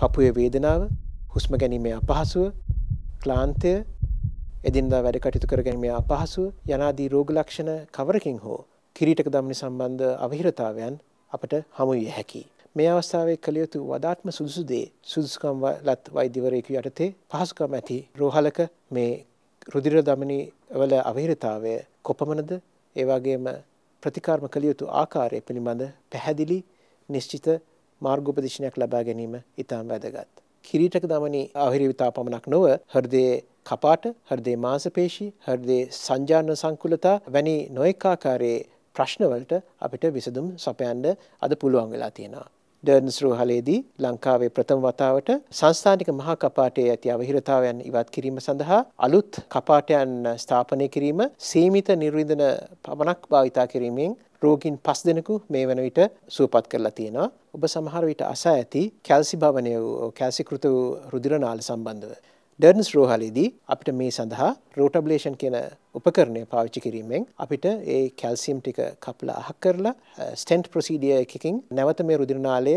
පපුය වේදනාව හුස්ම ගැනීමේ අපහසුව ක්ලාන්තය එදින්දා වැඩ කටයුතු කර ගැනීමේ අපහසුව යනාදී රෝග ලක්ෂණ කවරකින් හෝ කිරීටක දම්නි සම්බන්ධ අවහිරතාවයන් අපට හමුවිය හැකි. මේ අවස්ථාවේ කළ යුතු වඩාත්ම සුදුසුදේ සුදුසුකම් ලත් වෛදිවරයකු යටතේ පහසුකම් ඇති රෝහලක මේ රුදිර දමනි වල අවහිරතාවය කොපමණද ඒවාගේම ප්‍රතිකාර්ම කළ යුතු ආකාරය පිළිබඳ පැහැදිලි නිශ්චිත මාර්ගෝපදේශනයක් ලබා ගැනීම ඉතාම වැදගත්. කිරීටක දමනී අහිරිවිතා පමණක් නොව හෘදයේ කපාට, හෘදයේ මාංශපේශී, හෘදයේ සංජාන සංකුලතා වැනි නොඑක ආකාරයේ ප්‍රශ්නවලට අපිට විසඳුම් සපයන්න අද පුළුවන් වෙලා තියෙනවා. ඩර්න්ස් රෝහලේදී ලංකාවේ ප්‍රථම වතාවට සංස්ථානික මහා කපාටයේ ඇති අවහිරතාවයන් ඉවත් කිරීම සඳහා අලුත් කපාටයන් ස්ථාපනය කිරීම සීමිත නිර්විඳන පමණක් භාවිතා කිරීමෙන් රෝගීන් 5 දෙනෙකු මේ වන විට සුවපත් කරලා තියෙනවා. ඔබ සමහර විට අසා ඇති කැල්සි භවනය වූ කැල්සිකෘත වූ රුධිරනාල සම්බන්ධව ඩර්න්ස් රෝහලේදී අපිට මේ සඳහා රෝටබ්ලේෂන් කියන උපකරණය පාවිච්චි කිරීමෙන් අපිට ඒ කැල්සියම් ටික කපලා අහක් කරලා ස්ටෙන්ට් ප්‍රොසීඩිය එකකින් නැවත මේ රුධිරනාලය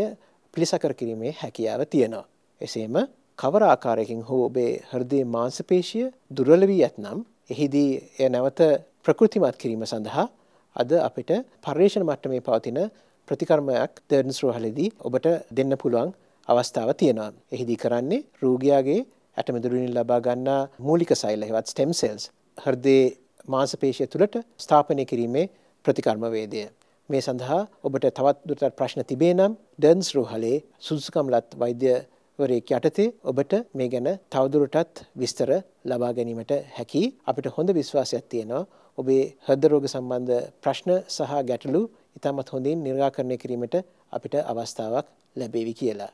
පිළිසකර කිරීමේ හැකියාව තියෙනවා. එසේම කවර ආකාරයකින් හෝ ඔබේ හෘදේ මාංශපේශිය දුර්වල වී ඇතනම් එහිදී එය නැවත ප්‍රකෘතිමත් කිරීම සඳහා අද අපිට පර්යේෂණ මට්ටමේ පවතින ප්‍රතිකර්මයක් දර්න් ස්‍රහලදී ඔබට දෙන්න පුළුවන් අවස්ථාව තියෙනවා. එහිදී කරන්නේ රූගයාගේ ඇටමදුරුණින් ලබා ගන්නා මූලික සෛල හෙවත් ස්ටෙම් සෙල්ස් හර්දේ මාසපේශය තුළට ස්ථාපනය කිරීමේ ප්‍රතිකර්මවේදය. මේ සඳහා ඔබට තවත් දුරටත් ප්‍රශ්න තිබේ නම් ඩර්න්ස් රෝහලේ සුදුසුකම්ලත් වෛද්‍ය වරයෙක් යටතේ ඔබට මේ ගැන තවදුරටත් විස්තර ලබා ගැනීමට හැකි අපිට හොඳ විශ්වාසයක් තියෙනවා ඔබේ හදරෝග සම්බන්ධ ප්‍රශ්න සහ ගැටලු ඉතාමත් හොඳින් නිර්ාකරණය කිරීමට අපිට අවස්ථාවක් ලැබේවි කියලා.